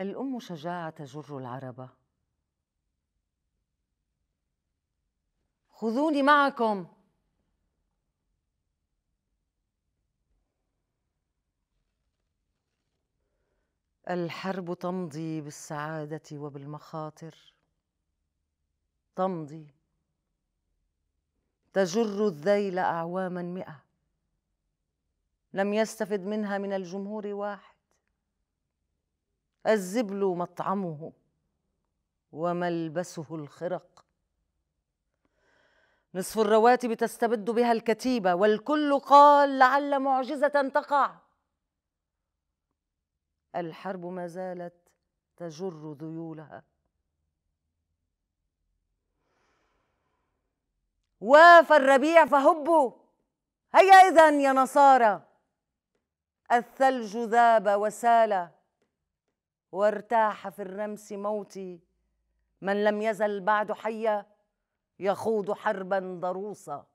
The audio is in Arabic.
الأم شجاعة تجر العربة خذوني معكم الحرب تمضي بالسعادة وبالمخاطر تمضي تجر الذيل أعواما مئة لم يستفد منها من الجمهور واحد الزبل مطعمه وملبسه الخرق نصف الرواتب تستبد بها الكتيبه والكل قال لعل معجزه تقع الحرب ما زالت تجر ذيولها وافى الربيع فهبوا هيا اذا يا نصارى الثلج ذاب وسال وارتاح في الرمس موتي من لم يزل بعد حيا يخوض حربا ضروسا